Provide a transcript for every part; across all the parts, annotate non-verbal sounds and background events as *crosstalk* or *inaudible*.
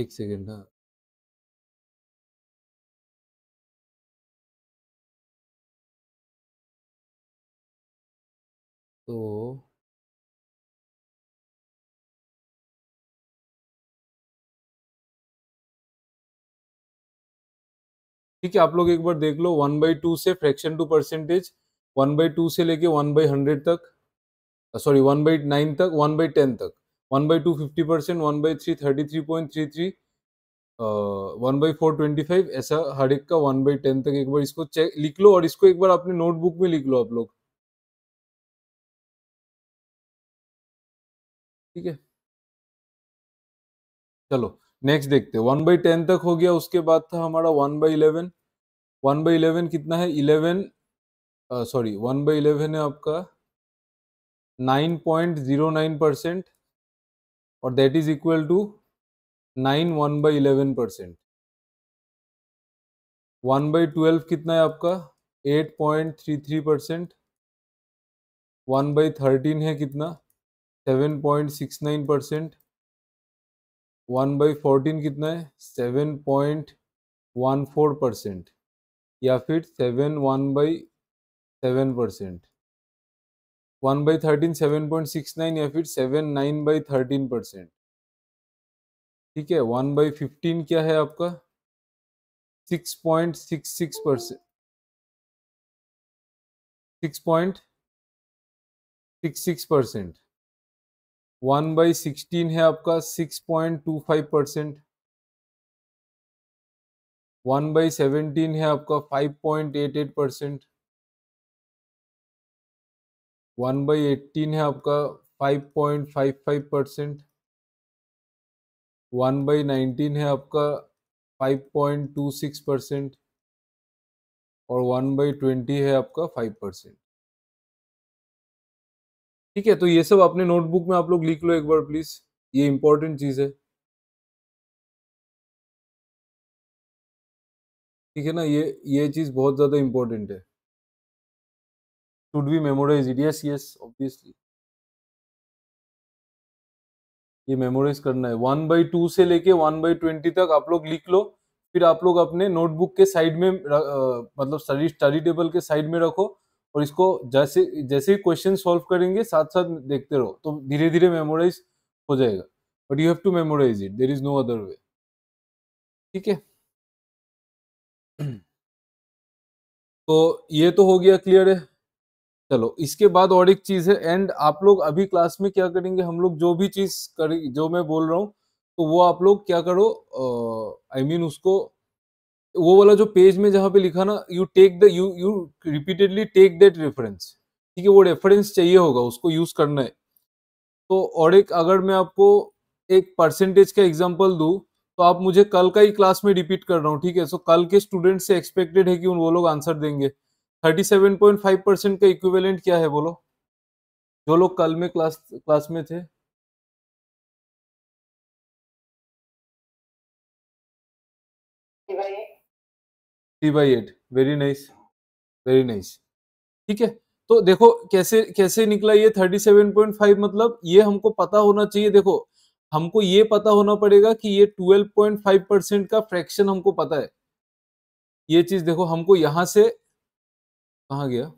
एक सेकेंड हाँ तो ठीक है आप लोग एक बार देख लो वन बाई टू से fraction to percentage one by two से लेके वन बाई हंड्रेड तक सॉरी वन बाई नाइन तक वन बाई टेन तक one by two fifty percent one by three thirty three point three three one by four twenty five ऐसा हर एक का one by ten तक एक बार इसको चेक लिख लो और इसको एक बार अपने नोटबुक में लिख लो आप लोग ठीक है चलो नेक्स्ट देखते हैं वन बाई टेन तक हो गया उसके बाद था हमारा one by eleven one by eleven कितना है eleven sorry one by eleven है आपका nine point zero nine percent और that is equal to nine one by eleven percent one by twelve कितना है आपका eight point three three percent one by thirteen है कितना seven point six nine percent one by fourteen कितना है seven point one four percent या फिर seven one by seven percent one by thirteen seven point six nine या फिर seven nine by thirteen percent ठीक है वन बाई फिफ्टीन क्या है आपका six point six six percent six point six six percent one by sixteen है आपका six point two five percent one by seventeen है आपका five point eight eight percent one by eighteen है आपका five point five five percent one by nineteen है आपका five point two six percent और one by twenty है आपका five percent ठीक है तो ये सब अपने नोटबुक में आप लोग लिख लो एक बार प्लीज ये इंपॉर्टेंट चीज़ है ठीक है ना ये ये चीज़ बहुत ज़्यादा इंपॉर्टेंट है should be memorized yes yes obviously ये मेमोराइज करना है वन बाई टू से लेके वन बाई ट्वेंटी तक आप लोग लिख लो फिर आप लोग अपने नोटबुक के साइड में आ, मतलब स्टडी स्टडी टेबल के साइड में रखो और इसको जैसे जैसे ही क्वेश्चन सॉल्व करेंगे साथ साथ देखते रहो तो धीरे धीरे मेमोराइज हो जाएगा but you have to memorise it there is no other way ठीक है *clears throat* तो ये तो हो गया क्लियर है चलो इसके बाद और एक चीज है एंड आप लोग अभी क्लास में क्या करेंगे हम लोग जो भी चीज कर जो मैं बोल रहा हूँ तो वो आप लोग क्या करो आई मीन mean उसको वो वाला जो पेज में जहाँ पे लिखा ना you take the you you repeatedly take that reference ठीक है वो रेफरेंस चाहिए होगा उसको यूज करना है तो और एक अगर मैं आपको एक परसेंटेज का एग्जाम्पल दूँ तो आप मुझे कल का ही क्लास में रिपीट कर रहा हूँ ठीक है सो कल के स्टूडेंट से एक्सपेक्टेड है कि उन वो लोग आंसर देंगे 37.5 परसेंट का इक्विवेलेंट क्या है बोलो जो लोग कल में क्लास क्लास में थे three by eight very nice very nice ठीक है तो देखो कैसे कैसे निकला ये 37.5 मतलब ये हमको पता होना चाहिए देखो हमको ये पता होना पड़ेगा कि ये 12.5 परसेंट का फ्रैक्शन हमको पता है ये चीज देखो हमको यहां से कहाँ गया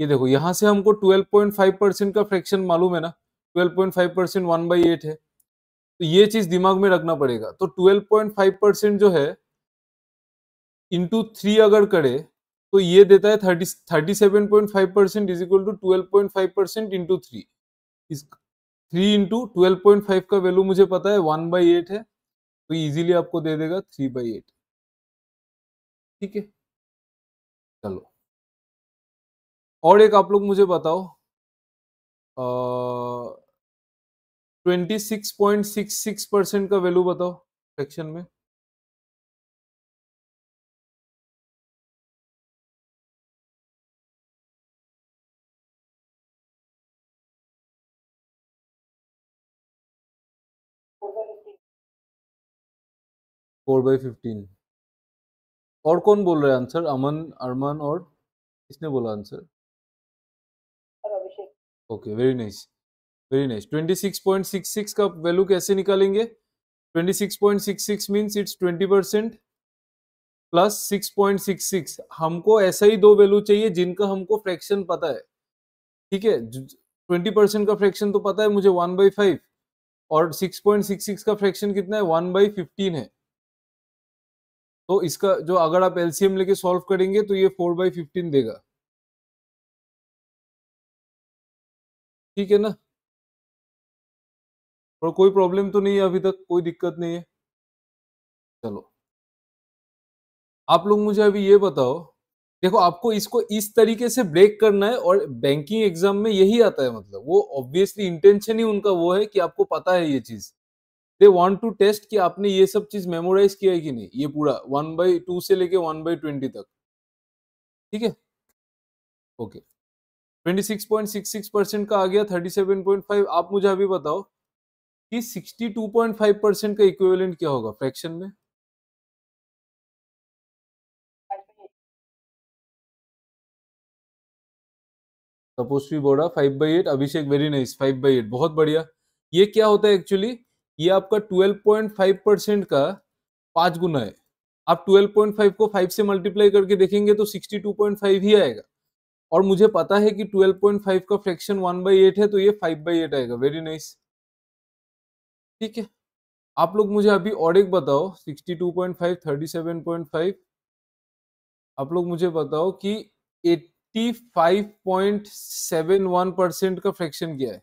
ये देखो यहाँ से हमको 12.5 परसेंट का फ्रैक्शन मालूम है ना 12.5 परसेंट वन बाई एट है तो ये चीज दिमाग में रखना पड़ेगा तो 12.5 परसेंट जो है इंटू थ्री अगर करे तो ये देता है thirty thirty seven point five percent is equal to twelve point five percent into three is three into twelve point five का वैल्यू मुझे पता है वन बाई एट है तो इजीली आपको दे देगा थ्री बाई एट ठीक है चलो और एक आप लोग मुझे बताओ twenty six point six six percent का वैल्यू बताओ सेक्शन में फोर बाई फिफ्टीन और कौन बोल रहे है आंसर अमन अरमान और किसने बोला answer okay very nice very nice 26.66 का वैल्यू कैसे निकालेंगे 26.66 मींस इट्स 20 परसेंट प्लस 6.66 हमको ऐसा ही दो वैल्यू चाहिए जिनका हमको फ्रैक्शन पता है ठीक है 20 परसेंट का फ्रैक्शन तो पता है मुझे वन बाई फाइव और 6.66 का फ्रैक्शन कितना है वन बाई फिफ्टीन है तो इसका जो अगर आप एलसीएम लेके सॉल्व करेंगे तो ये फोर बाई फिफ्टीन देगा ठीक है ना और कोई प्रॉब्लम तो नहीं है अभी तक कोई दिक्कत नहीं है चलो आप लोग मुझे अभी ये बताओ देखो आपको इसको इस तरीके से ब्रेक करना है और बैंकिंग एग्जाम में यही आता है मतलब वो ऑब्वियसली इंटेंशन ही उनका वो है कि आपको पता है ये चीज दे वांट टू टेस्ट कि आपने ये सब चीज मेमोराइज किया है कि नहीं ये पूरा वन बाई टू से लेके वन बाई ट्वेंटी तक ठीक है ओके 26.66 परसेंट का आ गया 37.5 आप मुझे अभी बताओ कि 62.5 परसेंट का इक्विवेलेंट क्या होगा फ्रैक्शन में सपोज भी बोरा five by eight Abhishek very nice five by eight बहुत बढ़िया ये क्या होता है एक्चुअली ये आपका 12.5 परसेंट का पांच गुना है आप 12.5 को 5 से मल्टीप्लाई करके देखेंगे तो 62.5 ही आएगा और मुझे पता है कि 12.5 का फ्रैक्शन 1 बाई एट है तो ये 5 बाई एट आएगा वेरी नाइस ठीक है आप लोग मुझे अभी और एक बताओ 62.5 37.5 आप लोग मुझे बताओ कि 85.71 परसेंट का फ्रैक्शन क्या है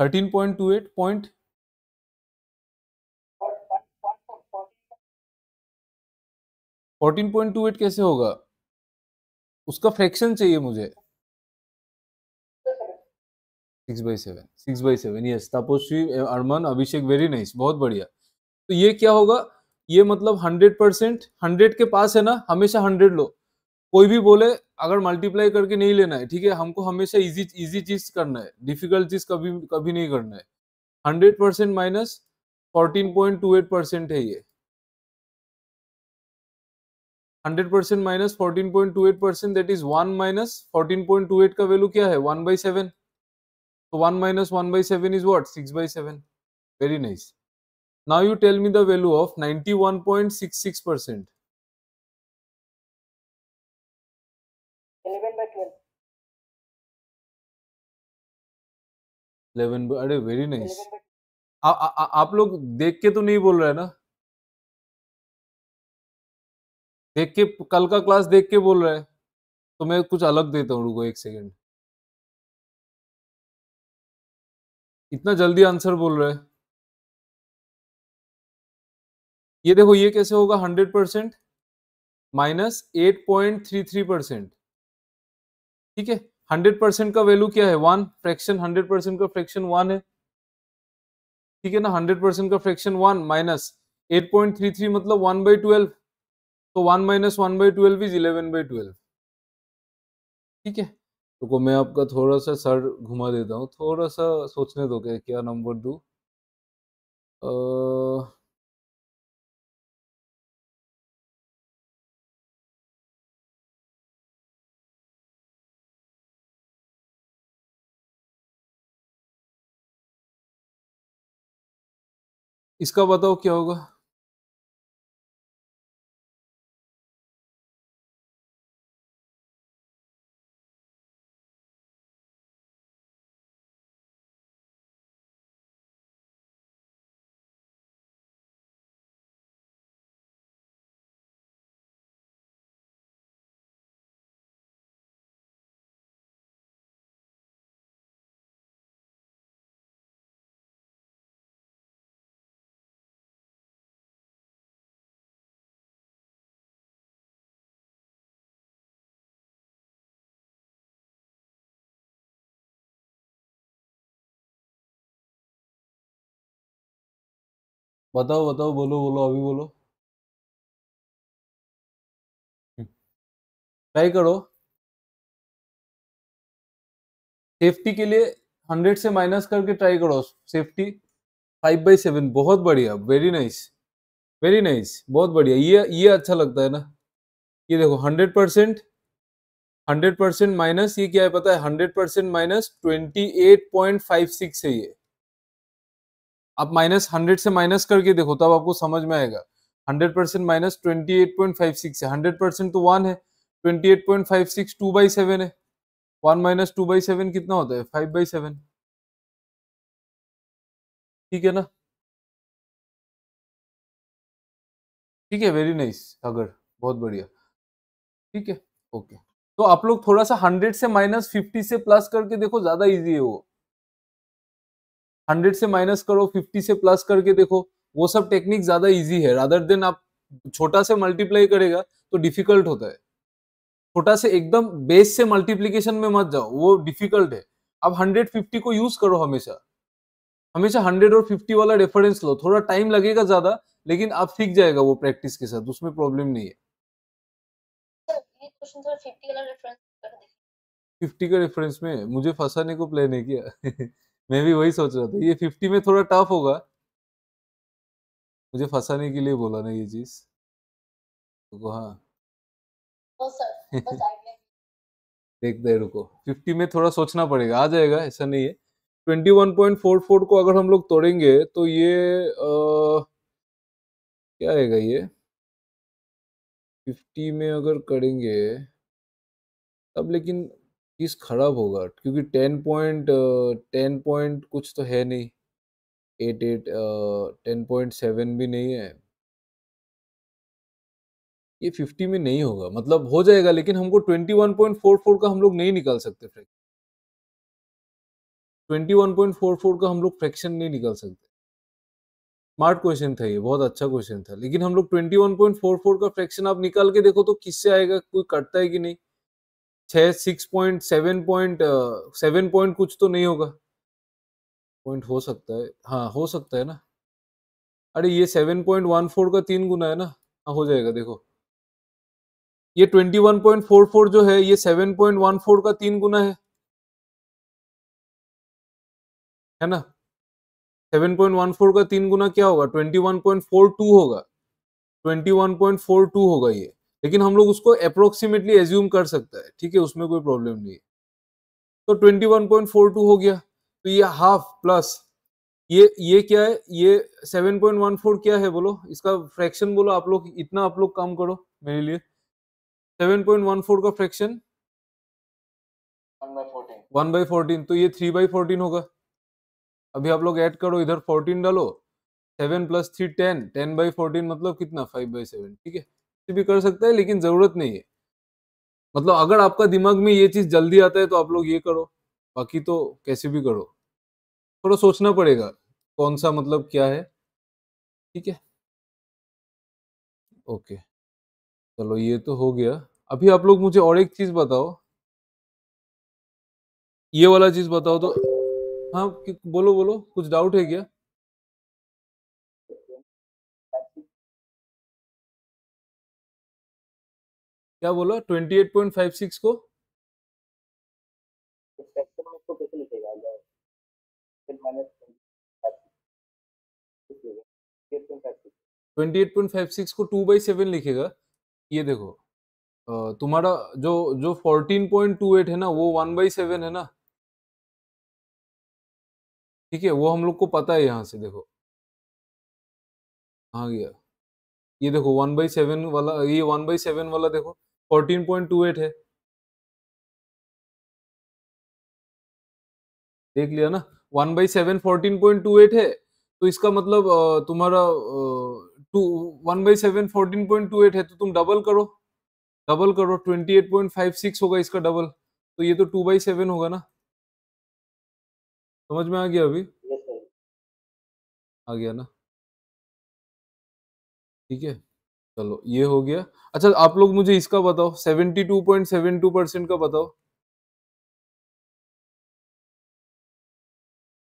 thirteen point two eight point fourteen point two eight कैसे होगा उसका फ्रैक्शन चाहिए मुझे six by seven six by seven yes Tapasvi Armaan Abhishek very nice बहुत बढ़िया तो ये क्या होगा ये मतलब हंड्रेड परसेंट हंड्रेड के पास है ना हमेशा हंड्रेड लो कोई भी बोले अगर मल्टीप्लाई करके नहीं लेना है ठीक है हमको हमेशा इजी इजी चीज करना है डिफिकल्ट चीज कभी कभी नहीं करना है hundred percent minus fourteen point two eight percent है ये hundred percent minus fourteen point two eight percent that is one minus fourteen point two eight का वैल्यू क्या है वन बाई सेवन तो one minus one by seven is what six by seven very nice now you tell me the value of 91.66 percent 11 by 12 11 by अरे very nice आप लोग देख के तो नहीं बोल रहे ना देख के कल का क्लास देख के बोल रहे है तो मैं कुछ अलग देता हूँ रुको एक सेकेंड इतना जल्दी आंसर बोल रहे ये देखो ये कैसे होगा hundred percent minus eight point three three percent ठीक है हंड्रेड परसेंट का वैल्यू क्या है वन फ्रैक्शन हंड्रेड परसेंट का फ्रैक्शन वन है ठीक है ना हंड्रेड परसेंट का fraction one minus eight point three three मतलब वन बाई ट्वेल्व तो one minus one by twelve is eleven by twelve ठीक है तो को मैं आपका थोड़ा सा सर घुमा देता हूँ थोड़ा सा सोचने दो क्या क्या नंबर दू इसका बताओ क्या होगा बताओ बताओ बोलो बोलो अभी बोलो ट्राई हम्म। करो सेफ्टी के लिए हंड्रेड से माइनस करके ट्राई करो सेफ्टी फाइव बाई सेवन बहुत बढ़िया वेरी नाइस वेरी नाइस बहुत बढ़िया ये ये अच्छा लगता है ना ये देखो hundred percent hundred percent minus ये क्या है पता है hundred percent minus twenty eight point five six है ये आप माइनस हंड्रेड से माइनस करके देखो तब आपको समझ में आएगा hundred percent minus twenty eight point five six है हंड्रेड परसेंट तो वन है twenty eight point five six two by seven है one minus two by seven कितना होता है फाइव बाई सेवन ठीक है ना ठीक है वेरी नाइस अगर बहुत बढ़िया ठीक है ओके तो आप लोग थोड़ा सा हंड्रेड से माइनस फिफ्टी से प्लस करके देखो ज्यादा ईजी है वो हंड्रेड से माइनस करो फिफ्टी से प्लस करके देखो वो सब टेक्निक ज्यादा इजी है रादर देन आप छोटा से मल्टीप्लाई करेगा तो डिफिकल्ट होता है छोटा से एकदम बेस से मल्टीप्लीकेशन में मत जाओ वो डिफिकल्ट है आप 150 को यूज करो हमेशा हमेशा 100 और 50 वाला रेफरेंस लो थोड़ा टाइम लगेगा ज्यादा लेकिन आप सीख जाएगा वो प्रैक्टिस के साथ उसमें प्रॉब्लम नहीं है फिफ्टी का रेफरेंस में मुझे फंसाने को प्लान है क्या मैं भी वही सोच रहा था ये फिफ्टी में थोड़ा टफ होगा मुझे फंसाने के लिए बोला ना ये चीज तो हाँ *laughs* देख दे रुको फिफ्टी में थोड़ा सोचना पड़ेगा आ जाएगा ऐसा नहीं है twenty one point four four को अगर हम लोग तोड़ेंगे तो ये आ, क्या आएगा ये फिफ्टी में अगर करेंगे तब लेकिन चीज खराब होगा क्योंकि टेन पॉइंट टेन पॉइंट कुछ तो है नहीं eight eight ten point seven भी नहीं है ये फिफ्टी में नहीं होगा मतलब हो जाएगा लेकिन हमको twenty one point four four का हम लोग नहीं निकाल सकते twenty one point four four का हम लोग फ्रैक्शन नहीं निकाल सकते स्मार्ट क्वेश्चन था ये बहुत अच्छा क्वेश्चन था लेकिन हम लोग twenty one point four four का फ्रैक्शन आप निकाल के देखो तो किससे आएगा कोई कटता है कि नहीं छः six point seven point seven point कुछ तो नहीं होगा पॉइंट हो सकता है हाँ हो सकता है ना अरे ये सेवन पॉइंट वन फोर का तीन गुना है ना हाँ हो जाएगा देखो ये twenty one point four four जो है ये सेवन पॉइंट वन फोर का तीन गुना है है ना सेवन पॉइंट वन फोर का तीन गुना क्या होगा twenty one point four two होगा twenty one point four two होगा ये लेकिन हम लोग उसको अप्रोक्सीमेटली एज्यूम कर सकता है ठीक है उसमें कोई प्रॉब्लम नहीं है तो 21.42 हो गया तो ये हाफ प्लस ये ये क्या है ये 7.14 क्या है बोलो इसका फ्रैक्शन बोलो आप लोग इतना आप लोग काम करो मेरे लिए 7.14 का फ्रैक्शन वन बाई फोर्टीन तो ये थ्री बाई फोर्टीन होगा अभी आप लोग ऐड करो इधर फोर्टीन डालो seven plus three ten ten by fourteen मतलब कितना फाइव बाई सेवन ठीक है भी कर सकता है लेकिन जरूरत नहीं है मतलब अगर आपका दिमाग में ये चीज जल्दी आता है तो आप लोग ये करो बाकी तो कैसे भी करो थोड़ा सोचना पड़ेगा कौन सा मतलब क्या है ठीक है ओके चलो ये तो हो गया अभी आप लोग मुझे और एक चीज बताओ ये वाला चीज बताओ तो हाँ बोलो बोलो कुछ डाउट है क्या क्या बोला twenty eight point five six को twenty eight point five six को टू बाई सेवन लिखेगा ये देखो तुम्हारा जो जो फोर्टीन पॉइंट टू एट है ना वो वन बाई सेवन है ना ठीक है वो हम लोग को पता है यहाँ से देखो हाँ गया ये देखो वन बाई सेवन वाला ये वन बाई सेवन वाला देखो फोर्टीन पॉइंट टू एट है देख लिया ना one by seven fourteen point two eight है तो इसका मतलब तुम्हारा two one by seven fourteen point two eight है तो तुम डबल करो डबल करो twenty eight point five six होगा इसका डबल तो ये तो टू बाई सेवन होगा ना समझ में आ गया अभी आ गया ना ठीक है चलो ये हो गया अच्छा आप लोग मुझे इसका बताओ seventy two point seven two percent का बताओ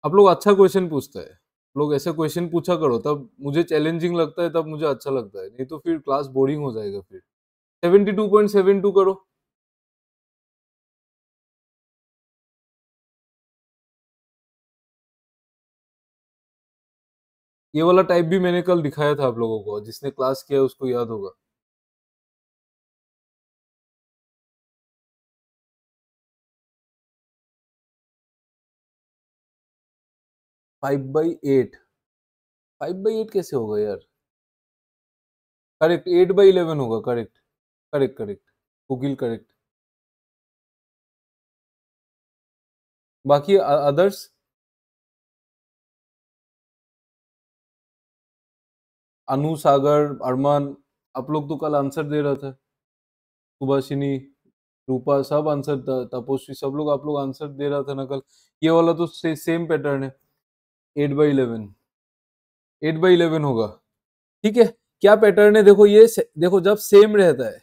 आप लोग अच्छा क्वेश्चन पूछते हैं लोग ऐसे क्वेश्चन पूछा करो तब मुझे चैलेंजिंग लगता है तब मुझे अच्छा लगता है नहीं तो फिर क्लास बोरिंग हो जाएगा फिर seventy two point seven two करो ये वाला टाइप भी मैंने कल दिखाया था आप लोगों को जिसने क्लास किया उसको याद होगा five by eight five by eight कैसे होगा यार करेक्ट एट बाई इलेवन होगा correct correct correct Google correct बाकी अदर्स uh, अनु सागर अरमान आप लोग तो कल आंसर दे रहे थे सुभाषिनी रूपा सब आंसर तपस्वी सब लोग आप लोग आंसर दे रहा था ना कल ये वाला तो से, सेम पैटर्न है eight by eleven eight by eleven होगा ठीक है क्या पैटर्न है देखो ये देखो जब सेम रहता है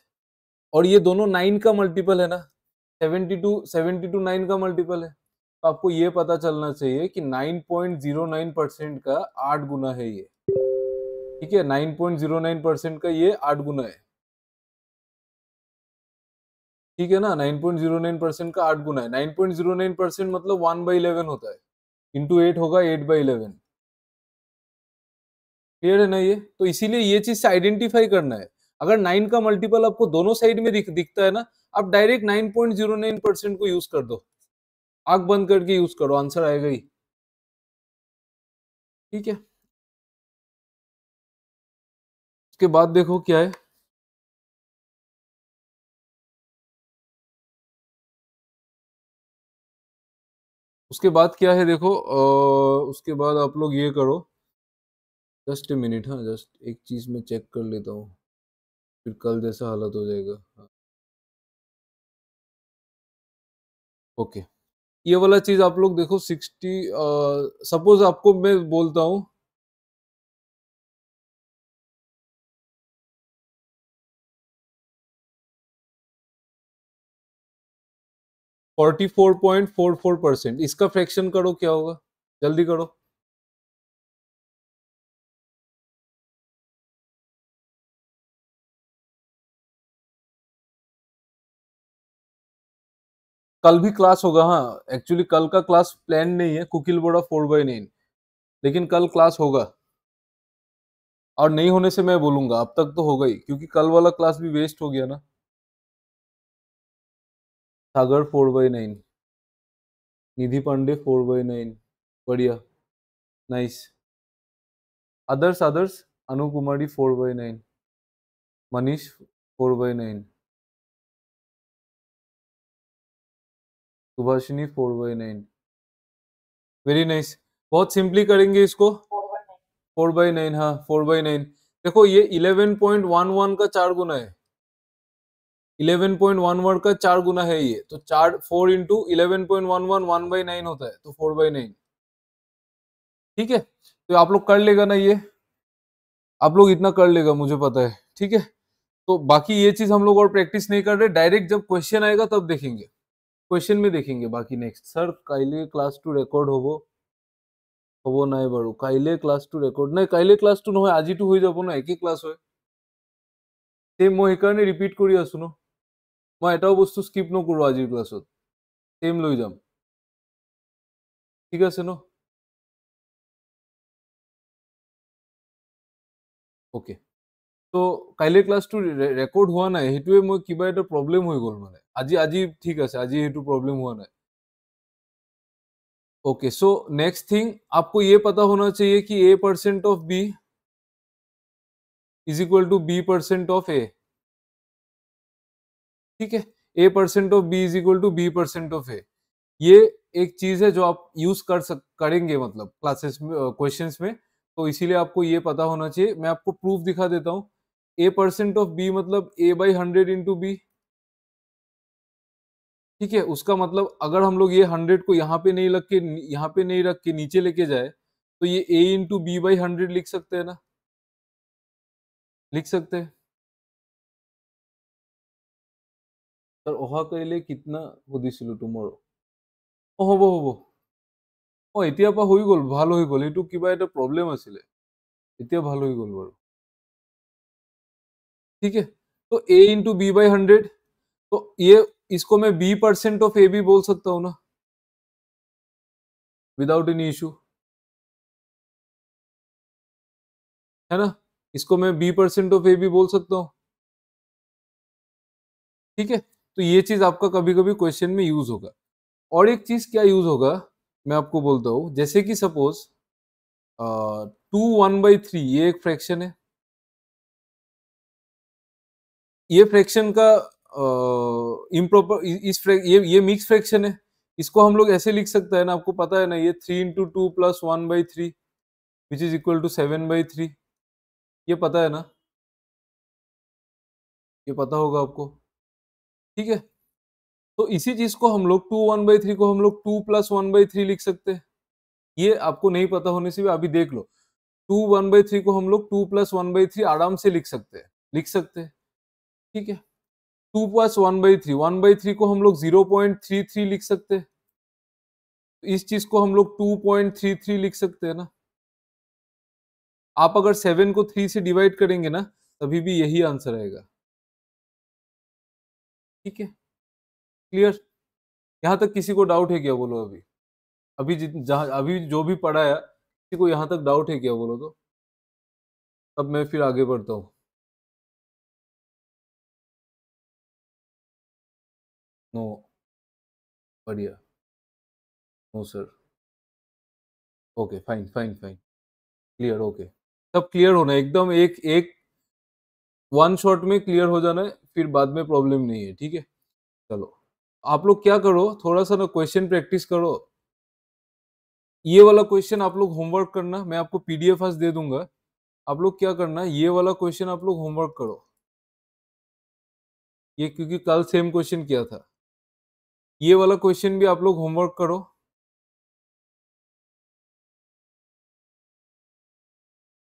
और ये दोनों नाइन का मल्टीपल है ना seventy two seventy two nine का मल्टीपल है तो आपको ये पता चलना चाहिए कि nine point zero nine percent का आठ गुना है ये ठीक है nine point zero nine percent का ये आठ गुना है ठीक है ना nine point zero nine percent का आठ गुना है nine point zero nine percent मतलब वन बाई इलेवन होता है इंटू एट होगा एट बाई इलेवन क्लियर है ना ये तो इसीलिए ये चीज से आइडेंटिफाई करना है अगर नाइन का मल्टीपल आपको दोनों साइड में दिख, दिखता है ना आप direct nine point zero nine percent को यूज कर दो आग बंद करके यूज करो आंसर आएगा ही ठीक है उसके बाद देखो क्या है उसके बाद क्या है देखो आ, उसके बाद आप लोग ये करो जस्ट ए मिनट हाँ जस्ट एक चीज़ मैं चेक कर लेता हूँ फिर कल जैसा हालत हो जाएगा हाँ ओके ये वाला चीज़ आप लोग देखो सिक्सटी सपोज आपको मैं बोलता हूँ 44.44 परसेंट इसका फ्रैक्शन करो क्या होगा जल्दी करो कल भी क्लास होगा हाँ एक्चुअली कल का क्लास प्लान नहीं है कुकिल बोड़ा फोर बाई नाइन लेकिन कल क्लास होगा और नहीं होने से मैं बोलूंगा अब तक तो होगा ही क्योंकि कल वाला क्लास भी वेस्ट हो गया ना Sagar four by nine Nidhi Pandey four by nine बढ़िया nice others others Anu Kumari four by nine Manish four by nine Subhashini four by nine very nice बहुत सिंपली करेंगे इसको फोर बाई नाइन हाँ फोर बाई नाइन देखो ये इलेवन पॉइंट वन वन का चार गुना है इलेवन पॉइंट वन वर्ड का चार गुना है ये तो चार four into eleven point one one one by nine होता है तो फोर बाई नाइन ठीक है तो आप लोग कर लेगा ना ये आप लोग इतना कर लेगा मुझे पता है ठीक है तो बाकी ये चीज हम लोग और प्रैक्टिस नहीं कर रहे डायरेक्ट जब क्वेश्चन आएगा तब देखेंगे क्वेश्चन में देखेंगे बाकी नेक्स्ट सर कैले क्लास टू रेकर्ड হবো হবো নাই বাৰু কাইলে ক্লাছ টু ৰেকৰ্ড নাই কাইলে ক্লাছ টু নহয় আজিটো হৈ যাব ন একেই ক্লাছ হয় তে মই সেইকাৰণে ৰিপিট কৰি আছো ন मैं एट बस्तु स्कीप नक आज क्लास सेम लो जा ठीक है न ओके तो कल क्लास तो रेकर्ड हुआ ना सीटे मैं क्या प्रब्लेम हो गल मैं आज आज ठीक है आज प्रब्लेम हुआ ना ओके सो नेक्स्ट थिंग आपको ये पता होना चाहिए कि A percent of B is equal to B percent of A ठीक है A percent of B is equal to B percent of A ये एक चीज है जो आप यूज कर सक करेंगे मतलब क्लासेस में क्वेश्चंस में तो इसीलिए आपको ये पता होना चाहिए मैं आपको प्रूफ दिखा देता हूँ ए परसेंट ऑफ बी मतलब A by hundred into B ठीक है उसका मतलब अगर हम लोग ये हंड्रेड को यहाँ पे नहीं लग के यहाँ पे नहीं रख के नीचे लेके जाए तो ये A into B by hundred लिख सकते हैं ना लिख सकते हैं ছাৰ অহা কাইলৈ কিতনা সুধিছিলোঁ টুমৰো অঁ হ'ব হ'ব অঁ এতিয়াৰ পৰা হৈ গ'ল ভাল হৈ গ'ল সেইটো কিবা এটা প্ৰব্লেম আছিলে এতিয়া ভাল হৈ গ'ল বাৰু ठीक है तो A into B by hundred तो ये इसको मैं बी परसेंट ऑफ ए भी बोल सकता हूं ना विदाउट एनी इशू है ना इसको मैं b परसेंट ऑफ ए भी बोल सकता हूं ठीक है तो ये चीज़ आपका कभी कभी क्वेश्चन में यूज़ होगा और एक चीज़ क्या यूज़ होगा मैं आपको बोलता हूँ जैसे कि suppose two one by three ये एक फ्रैक्शन है ये फ्रैक्शन का इम्प्रॉपर इस ये ये मिक्स फ्रैक्शन है इसको हम लोग ऐसे लिख सकते हैं ना आपको पता है ना ये three into two plus one by three which is equal to seven by three ये पता है ना ये पता होगा आपको ठीक है तो इसी चीज को हम लोग टू वन बाई थ्री को हम लोग two plus one by three लिख सकते हैं ये आपको नहीं पता होने से भी अभी देख लो टू वन बाई थ्री को हम लोग two plus one by three आराम से लिख सकते हैं लिख सकते हैं ठीक है two plus one by three one by three को हम लोग जीरो पॉइंट थ्री थ्री लिख सकते हैं इस चीज को हम लोग टू पॉइंट थ्री थ्री लिख सकते हैं ना आप अगर सेवन को थ्री से डिवाइड करेंगे ना तभी भी यही आंसर आएगा ठीक है क्लियर यहाँ तक किसी को डाउट है क्या बोलो अभी अभी जहाँ अभी जो भी पढ़ाया किसी को यहाँ तक डाउट है क्या बोलो तो तब मैं फिर आगे बढ़ता हूँ नो बढ़िया no sir okay fine fine fine clear okay सब क्लियर होना एकदम एक एक वन शॉट में क्लियर हो जाना है फिर बाद में प्रॉब्लम नहीं है ठीक है चलो आप लोग क्या करो थोड़ा सा ना क्वेश्चन प्रैक्टिस करो ये वाला क्वेश्चन आप लोग होमवर्क करना मैं आपको पीडीएफ आज दे दूंगा आप लोग क्या करना ये वाला क्वेश्चन आप लोग होमवर्क करो ये क्योंकि कल सेम क्वेश्चन किया था ये वाला क्वेश्चन भी आप लोग होमवर्क करो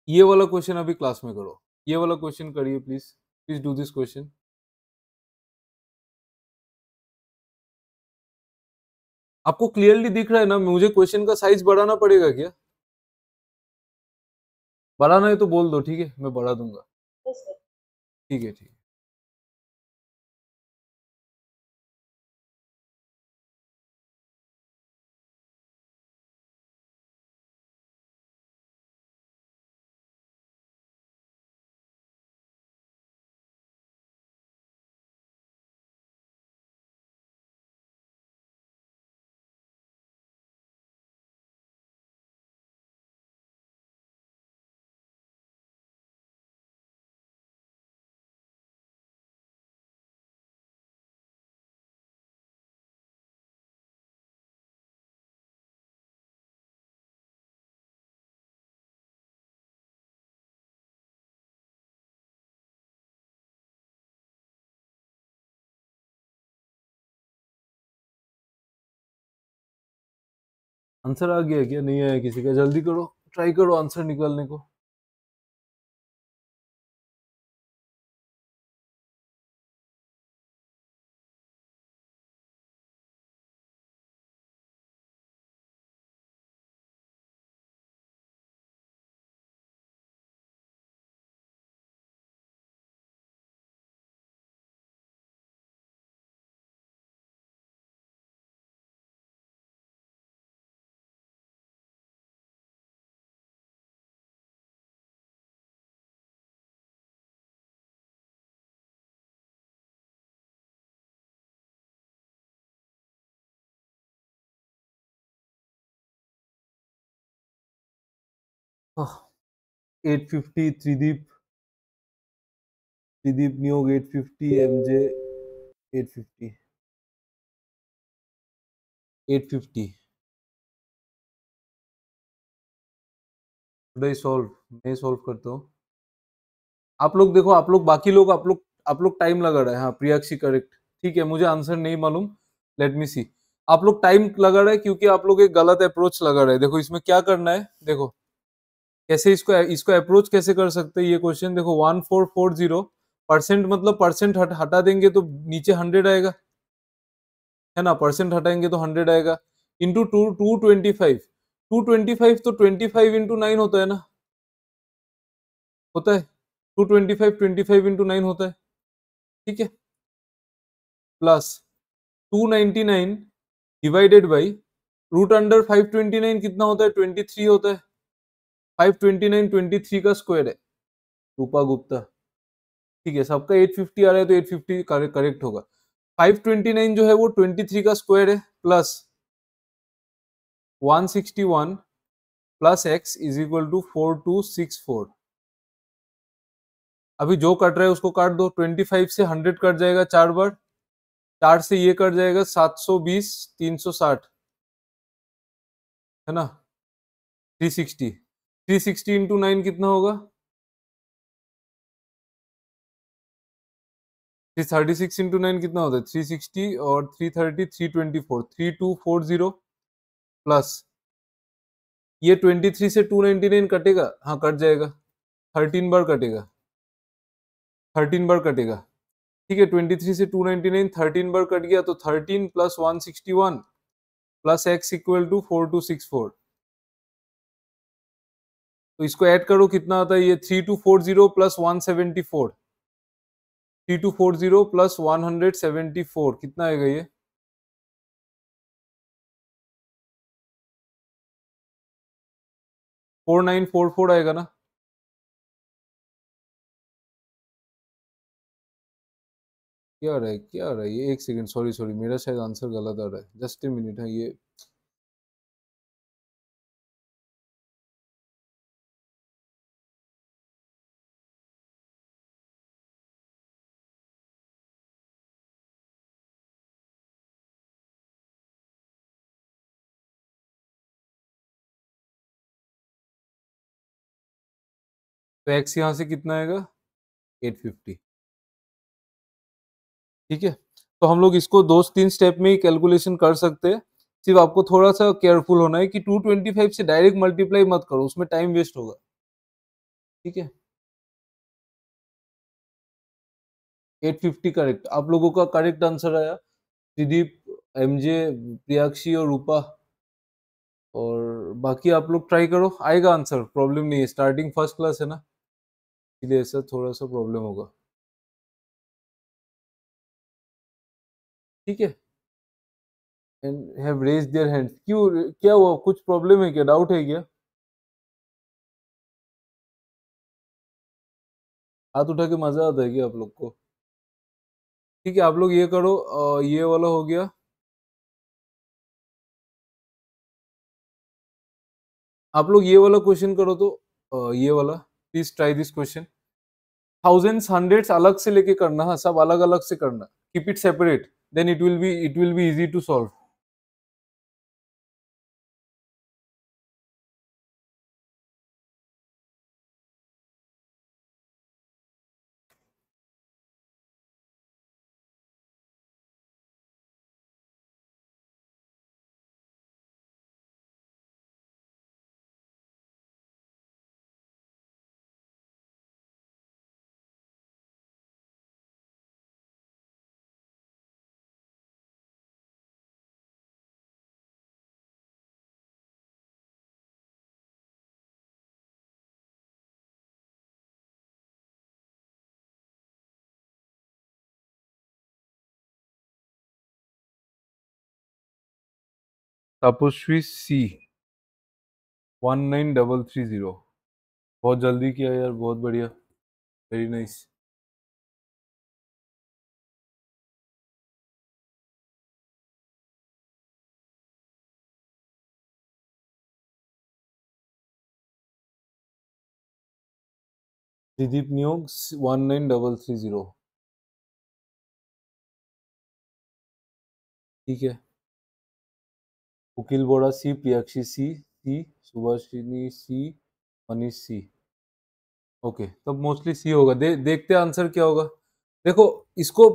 ये वाला क्वेश्चन अभी क्लास में करो ये वाला क्वेश्चन करिए please please do this question आपको क्लियरली दिख रहा है ना मुझे क्वेश्चन का साइज बढ़ाना पड़ेगा क्या बढ़ाना है तो बोल दो ठीक है मैं बढ़ा दूंगा ठीक है ठीक है आंसर आ गया क्या नहीं आया किसी का जल्दी करो ट्राई करो आंसर निकालने को eight fifty Tridip Tridip Neog eight fifty M J eight fifty eight fifty solve मैं सॉल्व करता हूँ आप लोग देखो आप लोग बाकी लोग आप लोग आप लोग टाइम लगा रहे हैं हाँ प्रियाक्षी करेक्ट ठीक है मुझे आंसर नहीं मालूम लेट मी सी आप लोग टाइम लगा रहे हैं क्योंकि आप लोग एक गलत अप्रोच लगा रहे हैं देखो इसमें क्या करना है देखो कैसे इसको इसको अप्रोच कैसे कर सकते हैं ये क्वेश्चन देखो one four four zero percent मतलब परसेंट हट, हटा देंगे तो नीचे हंड्रेड आएगा है ना परसेंट हटाएंगे तो हंड्रेड आएगा into two two twenty five two twenty five तो ट्वेंटी फाइव इंटू नाइन होता है ना होता है two twenty five twenty five into nine होता है ठीक है plus two ninety nine divided by root under five twenty nine कितना होता है ट्वेंटी थ्री होता है five twenty nine twenty three का स्क्वायर है रूपा गुप्ता ठीक है सबका एट फिफ्टी आ रहा है तो एट फिफ्टी करेक्ट होगा फाइव ट्वेंटी नाइन जो है वो ट्वेंटी थ्री का स्क्वायर है plus one sixty one plus X is equal to four two six four अभी जो कट रहा है उसको काट दो ट्वेंटी फाइव से हंड्रेड कट जाएगा चार बार चार से ये कट जाएगा सात सौ बीस तीन सौ साठ है ना three sixty three sixty into nine कितना होगा three thirty six into nine कितना होता है थ्री सिक्सटी और three thirty three twenty four three two four zero plus ये ट्वेंटी थ्री से टू नाइनटी नाइन कटेगा हाँ कट जाएगा थर्टीन बार कटेगा थर्टीन बार कटेगा ठीक है ट्वेंटी थ्री से टू नाइनटी नाइन थर्टीन बार कट गया तो thirteen plus one sixty one plus X equal to four two six four तो इसको ऐड करो कितना आता है ये three two four zero plus one seventy four three two four zero plus one hundred seventy four कितना आएगा ये फोर नाइन फोर फोर आएगा ना क्या आ रहा है क्या आ रहा है ये एक सेकंड सॉरी सॉरी मेरा शायद आंसर गलत आ रहा है जस्ट ए मिनट है ये तो एक्स यहाँ से कितना आएगा 850 ठीक है तो हम लोग इसको दो तीन स्टेप में ही कैलकुलेशन कर सकते हैं सिर्फ आपको थोड़ा सा केयरफुल होना है कि 225 से डायरेक्ट मल्टीप्लाई मत करो उसमें टाइम वेस्ट होगा ठीक है 850 करेक्ट आप लोगों का करेक्ट आंसर आया त्रिदीप एमजे प्रियाक्षी और रूपा और बाकी आप लोग ट्राई करो आएगा आंसर प्रॉब्लम नहीं है स्टार्टिंग फर्स्ट क्लास है ना इसीलिए सर थोड़ा सा प्रॉब्लम होगा ठीक है and have raise their hand क्यों क्या हुआ कुछ प्रॉब्लम है क्या डाउट है क्या हाथ उठा के मज़ा आता है क्या आप लोग को ठीक है आप लोग ये करो आ, ये वाला हो गया आप लोग ये वाला क्वेश्चन करो तो आ, ये वाला please try this question thousands hundreds अलग से लेके करना है हाँ, सब अलग अलग से करना keep it separate then it will be it will be easy to solve Tapaswi C one nine double three zero बहुत जल्दी किया यार बहुत बढ़िया very nice Didip Neog one nine double three zero ठीक है Ukil Bora C Priyakshi C C Subhashini C Manish C okay तब mostly C होगा दे, देखते आंसर क्या होगा देखो इसको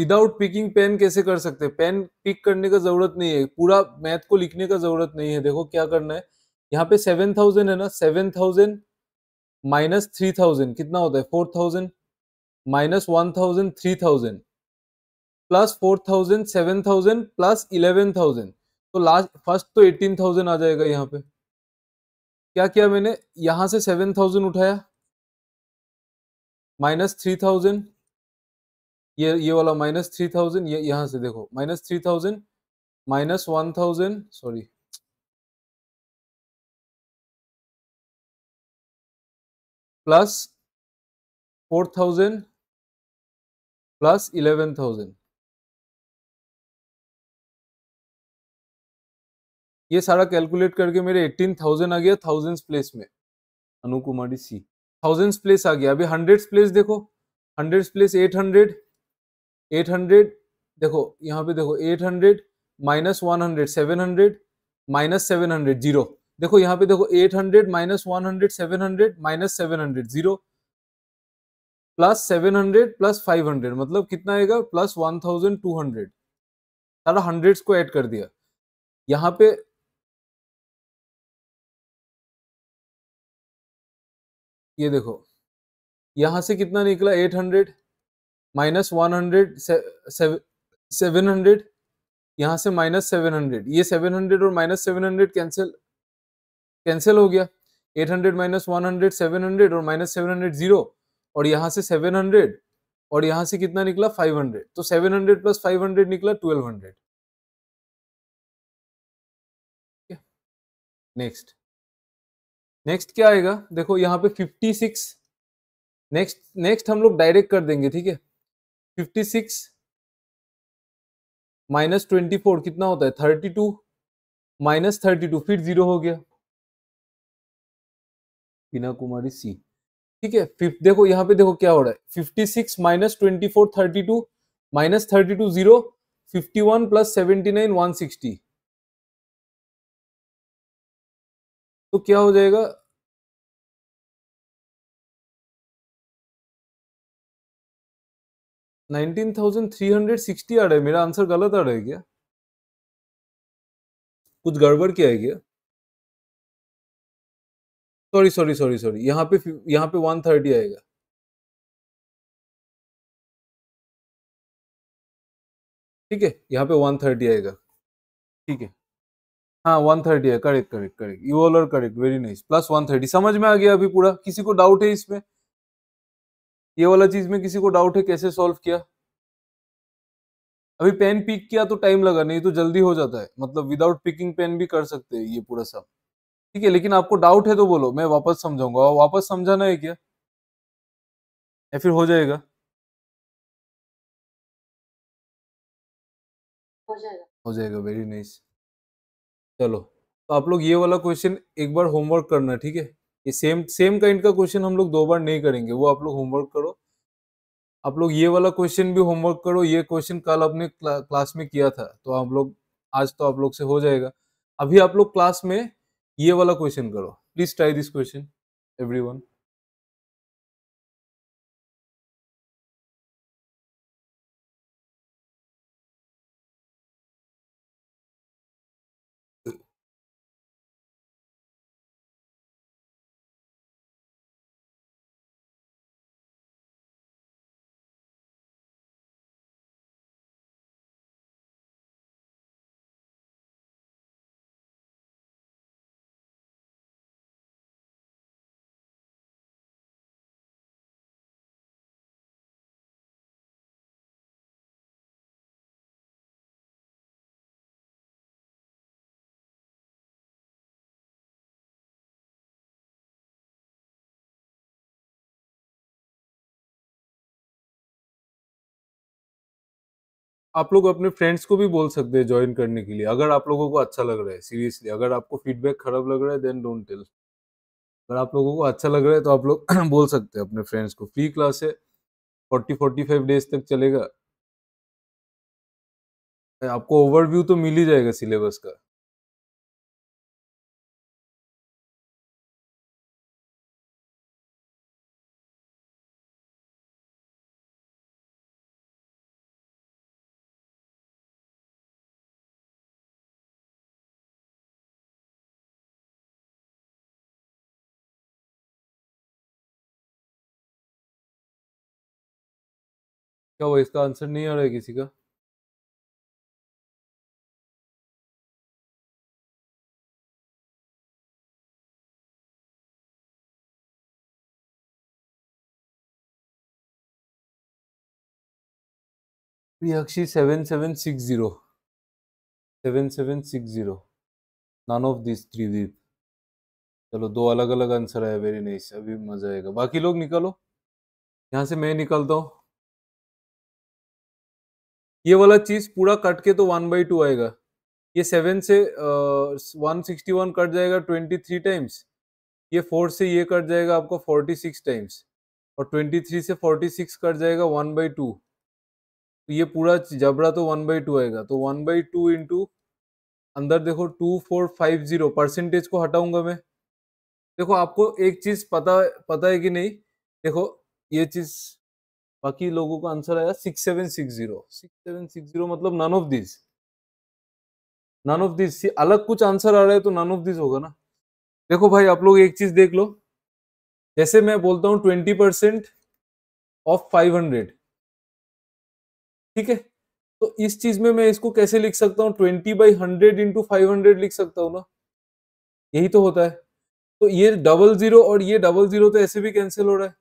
विदाउट पिकिंग पेन कैसे कर सकते हैं पेन पिक करने का जरूरत नहीं है पूरा मैथ को लिखने का जरूरत नहीं है देखो क्या करना है यहाँ पे सेवन थाउजेंड है ना seven thousand minus three thousand कितना होता है four thousand minus one thousand three thousand plus four thousand seven thousand plus eleven thousand तो लास्ट फर्स्ट तो एटीन थाउजेंड आ जाएगा यहाँ पे क्या किया मैंने यहाँ से सेवन थाउजेंड उठाया माइनस थ्री थाउजेंड ये ये वाला माइनस थ्री थाउजेंड ये यहाँ से देखो minus three thousand minus one thousand sorry plus four thousand plus eleven thousand ये सारा कैलकुलेट करके मेरे एट्टीन थाउजेंड आ गया थाउजेंड्स प्लेस में अनु कुमारी सी थाउजेंड्स प्लेस आ गया अभी हंड्रेड्स प्लेस देखो hundreds place eight hundred eight hundred देखो यहाँ पे देखो eight hundred minus one hundred seven hundred minus seven hundred zero देखो यहाँ पे देखो eight hundred minus one hundred seven hundred minus seven hundred zero plus seven hundred plus five hundred मतलब कितना आएगा plus one thousand two hundred सारा hundreds को add कर दिया यहाँ पे ये देखो यहाँ से कितना निकला eight hundred minus one hundred seven hundred यहाँ से माइनस सेवन हंड्रेड ये सेवन हंड्रेड और minus seven hundred cancel cancel हो गया 800 hundred minus one hundred seven hundred और माइनस सेवन हंड्रेड जीरो और यहाँ से सेवन हंड्रेड और यहाँ से कितना निकला फाइव हंड्रेड तो seven hundred plus five hundred निकला ट्वेल्व हंड्रेड नेक्स्ट नेक्स्ट क्या आएगा देखो यहाँ पे 56 नेक्स्ट नेक्स्ट हम लोग डायरेक्ट कर देंगे ठीक है 56 माइनस ट्वेंटी फोर कितना होता है thirty two minus thirty two फिर जीरो हो गया बिना कुमारी सी ठीक है फिफ्थ देखो यहाँ पे देखो क्या हो रहा है fifty six minus twenty four thirty two minus thirty two zero fifty one plus seventy nine one sixty तो क्या हो जाएगा nineteen thousand three hundred sixty आ रहा है मेरा आंसर गलत आ रहा है क्या कुछ गड़बड़ क्या है क्या सॉरी सॉरी सॉरी सॉरी यहाँ पे यहाँ पे वन थर्टी आएगा ठीक है यहाँ पे वन थर्टी आएगा ठीक है हाँ वन थर्टी है correct correct correct you all are correct very nice plus one thirty समझ में आ गया अभी पूरा किसी को डाउट है इसमें ये वाला चीज में किसी को डाउट है कैसे सॉल्व किया अभी पेन पिक किया तो टाइम लगा नहीं तो जल्दी हो जाता है मतलब विदाउट पिकिंग पेन भी कर सकते हैं ये पूरा सब ठीक है लेकिन आपको डाउट है तो बोलो मैं वापस समझाऊंगा वापस समझाना है क्या या फिर हो जाएगा हो जाएगा वेरी नाइस nice. चलो तो आप लोग ये वाला क्वेश्चन एक बार होमवर्क करना ठीक है ये सेम सेम काइंड का क्वेश्चन हम लोग दो बार नहीं करेंगे वो आप लोग होमवर्क करो आप लोग ये वाला क्वेश्चन भी होमवर्क करो ये क्वेश्चन कल आपने क्ला, क्लास में किया था तो आप लोग आज तो आप लोग से हो जाएगा अभी आप लोग क्लास में ये वाला क्वेश्चन करो please try this question everyone आप लोग अपने फ्रेंड्स को भी बोल सकते हैं ज्वाइन करने के लिए अगर आप लोगों को अच्छा लग रहा है सीरियसली अगर आपको फीडबैक खराब लग रहा है देन डोंट टेल अगर आप लोगों को अच्छा लग रहा है तो आप लोग *clears throat* बोल सकते हैं अपने फ्रेंड्स को फ्री क्लास है फोर्टी फोर्टी फाइव डेज तक चलेगा आपको ओवरव्यू तो मिल ही जाएगा सिलेबस का क्या वो इसका आंसर नहीं आ रहा है किसी का seven seven six zero none of this Tridip चलो दो अलग अलग आंसर आया वेरी नाइस अभी मजा आएगा बाकी लोग निकालो यहाँ से मैं निकालता हूँ ये वाला चीज पूरा कट के तो वन बाई टू आएगा ये सेवन से वन सिक्सटी वन कट जाएगा ट्वेंटी थ्री टाइम्स ये फोर से ये कट जाएगा आपका फोर्टी सिक्स टाइम्स और ट्वेंटी थ्री से फोर्टी सिक्स कट जाएगा वन बाई टू तो ये पूरा जबड़ा तो वन बाई टू आएगा तो वन बाई टू इंटू अंदर देखो two four five zero percentage को हटाऊंगा मैं देखो आपको एक चीज पता पता है कि नहीं देखो ये चीज बाकी लोगों का आंसर आया six seven six zero six seven six zero मतलब none of this none of this अलग कुछ आंसर आ रहा है तो नन ऑफ दिस होगा ना देखो भाई आप लोग एक चीज देख लो जैसे मैं बोलता हूँ twenty percent of five hundred ठीक है तो इस चीज में मैं इसको कैसे लिख सकता हूँ twenty by hundred into five hundred लिख सकता हूँ ना यही तो होता है तो ये डबल जीरो और ये डबल जीरो तो ऐसे भी कैंसिल हो रहा है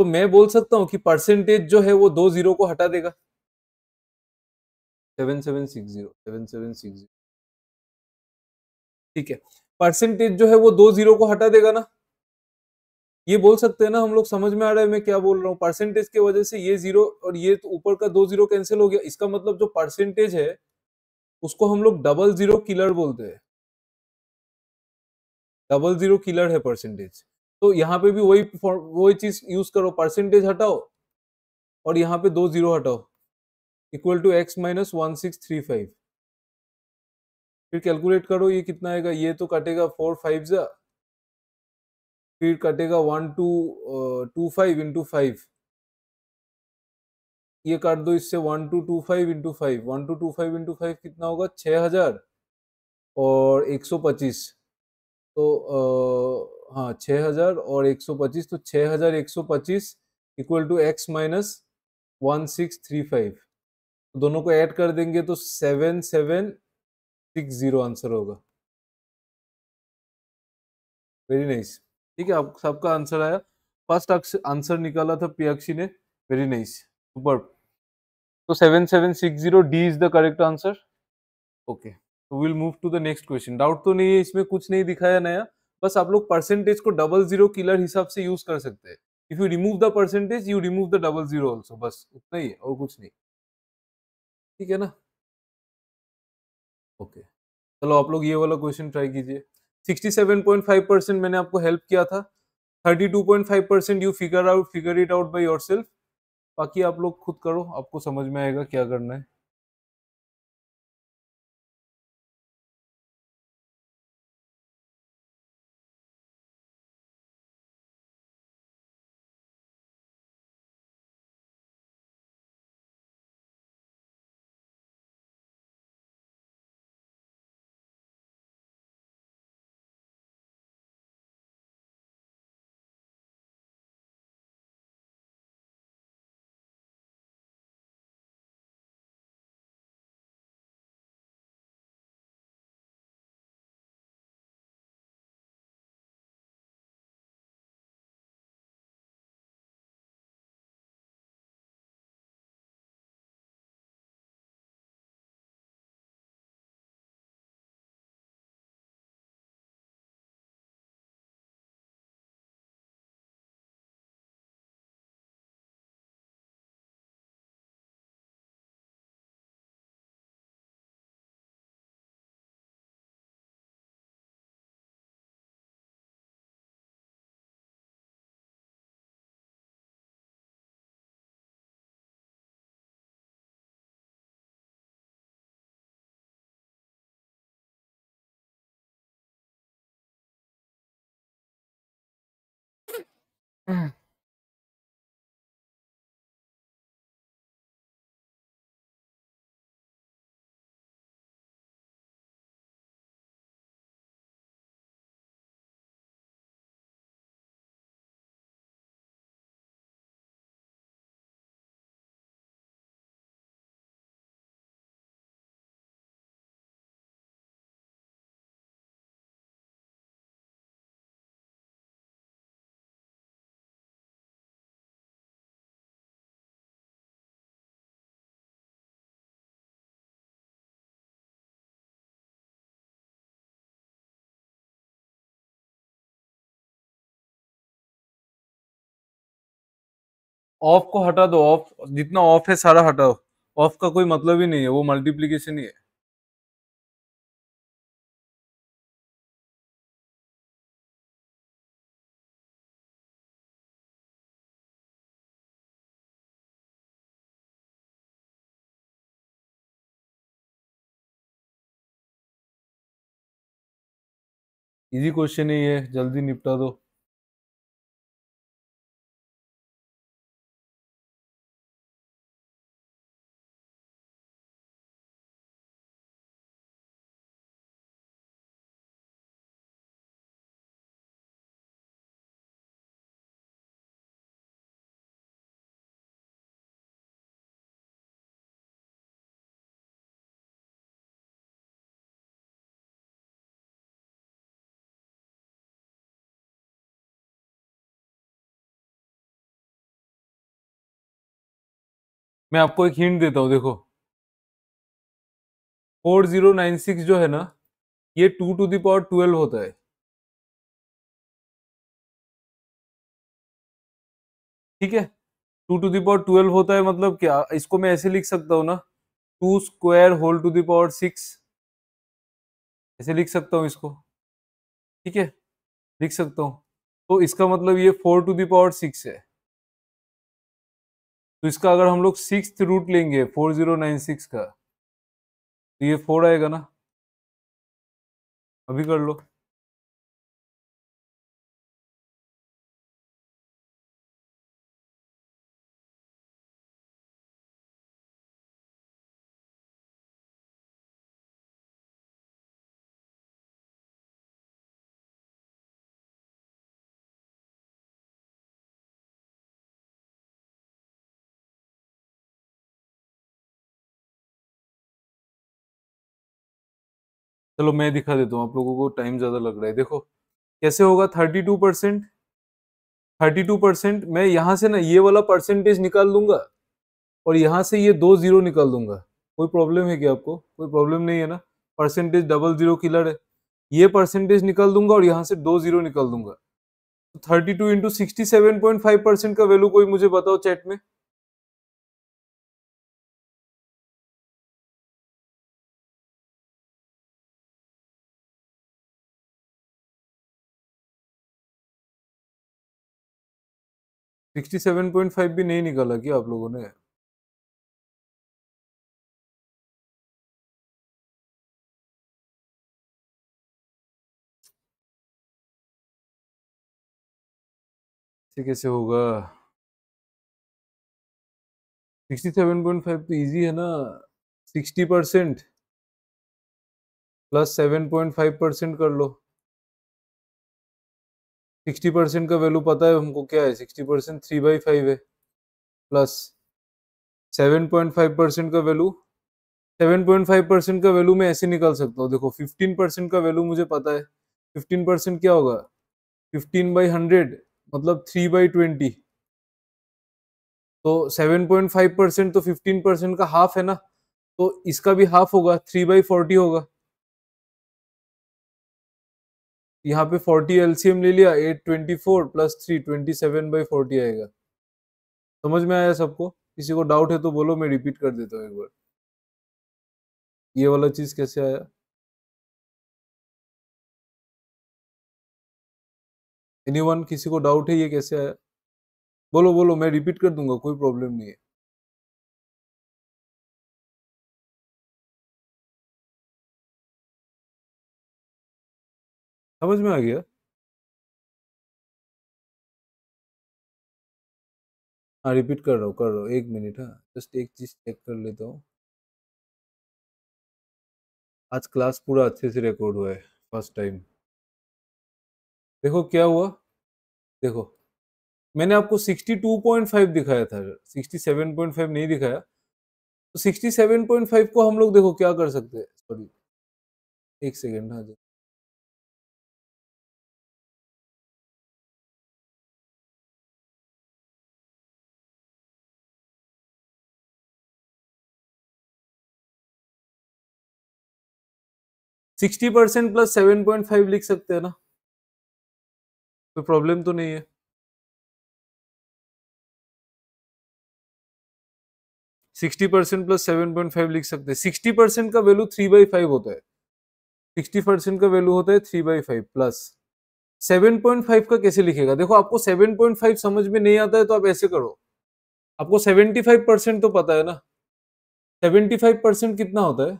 तो मैं बोल सकता हूं कि परसेंटेज जो है वो दो जीरो को हटा देगा सेवन सेवन सिक्स जीरो सेवन सेवन सिक्स जीरो ठीक है परसेंटेज जो है वो दो जीरो को हटा देगा ना ये बोल सकते हैं ना हम लोग समझ में आ रहा है मैं क्या बोल रहा हूँ परसेंटेज के वजह से ये जीरो और ये तो ऊपर का दो जीरो कैंसिल हो गया इसका मतलब जो परसेंटेज है उसको हम लोग डबल जीरो किलर बोलते हैं डबल जीरो किलर है परसेंटेज तो यहाँ पे भी वही वही चीज यूज करो परसेंटेज हटाओ और यहाँ पे दो जीरो हटाओ equal to x minus one six three five फिर कैलकुलेट करो ये कितना आएगा ये तो कटेगा फोर फाइव जा फिर कटेगा one two two five into five ये काट दो इससे one two two five into five one two two five into five कितना होगा छः हजार और एक सौ पच्चीस तो हाँ छः हज़ार और एक सौ पच्चीस तो छः हज़ार एक सौ पच्चीस equal to x minus one six three five दोनों को ऐड कर देंगे तो seven seven six zero answer होगा वेरी नाइस ठीक है आप सबका आंसर आया फर्स्ट आंसर निकाला था पियाक्षी ने वेरी नाइस सुपर तो seven seven six zero D is the correct answer okay तो will move to the next question doubt तो नहीं है इसमें कुछ नहीं दिखाया नया बस आप लोग परसेंटेज को डबल जीरो किलर हिसाब से यूज कर सकते हैं if you remove the percentage you remove the double zero also बस उतना ही है और कुछ नहीं ठीक है ना ओके चलो आप लोग ये वाला क्वेश्चन ट्राई कीजिए 67.5 परसेंट मैंने आपको हेल्प किया था 32.5 percent you figure out figure it out by your बाकी आप लोग खुद करो आपको समझ में आएगा क्या करना है Mm. ऑफ को हटा दो ऑफ जितना ऑफ है सारा हटाओ ऑफ का कोई मतलब ही नहीं है वो मल्टीप्लीकेशन ही है इजी क्वेश्चन है है जल्दी निपटा दो मैं आपको एक हिंट देता हूँ देखो फोर जीरो नाइन सिक्स जो है ना ये टू टू दावर ट्वेल्व होता है ठीक है टू टू दावर ट्वेल्व होता है मतलब क्या इसको मैं ऐसे लिख सकता हूँ ना two square whole two power six ऐसे लिख सकता हूँ इसको ठीक है लिख सकता हूँ तो इसका मतलब ये फोर टू दावर सिक्स है तो इसका अगर हम लोग सिक्स रूट लेंगे फोर जीरो नाइन सिक्स का तो ये फोर आएगा ना अभी कर लो चलो मैं दिखा देता हूँ आप लोगों को टाइम ज़्यादा लग रहा है देखो कैसे होगा thirty two percent thirty two percent मैं यहाँ से ना ये वाला परसेंटेज निकाल दूंगा और यहाँ से ये दो ज़ीरो निकाल दूंगा कोई प्रॉब्लम है क्या आपको कोई प्रॉब्लम नहीं है ना परसेंटेज डबल ज़ीरो किलर है ये परसेंटेज निकाल दूंगा और यहाँ से दो ज़ीरो निकाल दूंगा thirty two into sixty seven point five percent का वैल्यू कोई मुझे बताओ चैट में सिक्सटी सेवन पॉइंट फाइव भी नहीं निकाला क्या आप लोगों ने से कैसे होगा सिक्सटी सेवन पॉइंट फाइव तो ईजी है ना sixty percent plus seven point five percent कर लो सिक्सटी परसेंट का वैल्यू पता है हमको क्या है sixty percent three by five है plus seven point five percent का value seven point five percent का वैल्यू मैं ऐसे निकाल सकता हूँ देखो फिफ्टीन परसेंट का वैल्यू मुझे पता है फिफ्टीन परसेंट क्या होगा फिफ्टीन बाई हंड्रेड मतलब थ्री बाई ट्वेंटी तो सेवन पॉइंट फाइव परसेंट तो फिफ्टीन परसेंट का हाफ है ना तो इसका भी हाफ होगा थ्री बाई फोर्टी होगा यहाँ पे 40 एलसीएम ले लिया 824 plus three twenty seven by forty आएगा समझ में आया सबको किसी को डाउट है तो बोलो मैं रिपीट कर देता हूँ एक बार ये वाला चीज कैसे आया एनीवन किसी को डाउट है ये कैसे आया बोलो बोलो मैं रिपीट कर दूंगा कोई प्रॉब्लम नहीं है समझ में आ गया हाँ रिपीट कर रहा हूँ कर रहा हूँ एक मिनट हाँ जस्ट एक चीज़ चेक कर लेता हूँ आज क्लास पूरा अच्छे से रिकॉर्ड हुआ है फर्स्ट टाइम देखो क्या हुआ देखो मैंने आपको 62.5 दिखाया था 67.5 नहीं दिखाया तो 67.5 को हम लोग देखो क्या कर सकते हैं सॉरी एक सेकेंड हाँ जी sixty percent plus seven point five लिख सकते हैं ना कोई तो प्रॉब्लम तो नहीं है sixty percent plus seven point five लिख सकते हैं सिक्सटी परसेंट का वैल्यू थ्री बाई फाइव होता है सिक्सटी परसेंट का वैल्यू होता है three by five plus seven point five का कैसे लिखेगा देखो आपको सेवन पॉइंट फाइव समझ में नहीं आता है तो आप ऐसे करो आपको सेवेंटी फाइव परसेंट तो पता है ना सेवेंटी फाइव परसेंट कितना होता है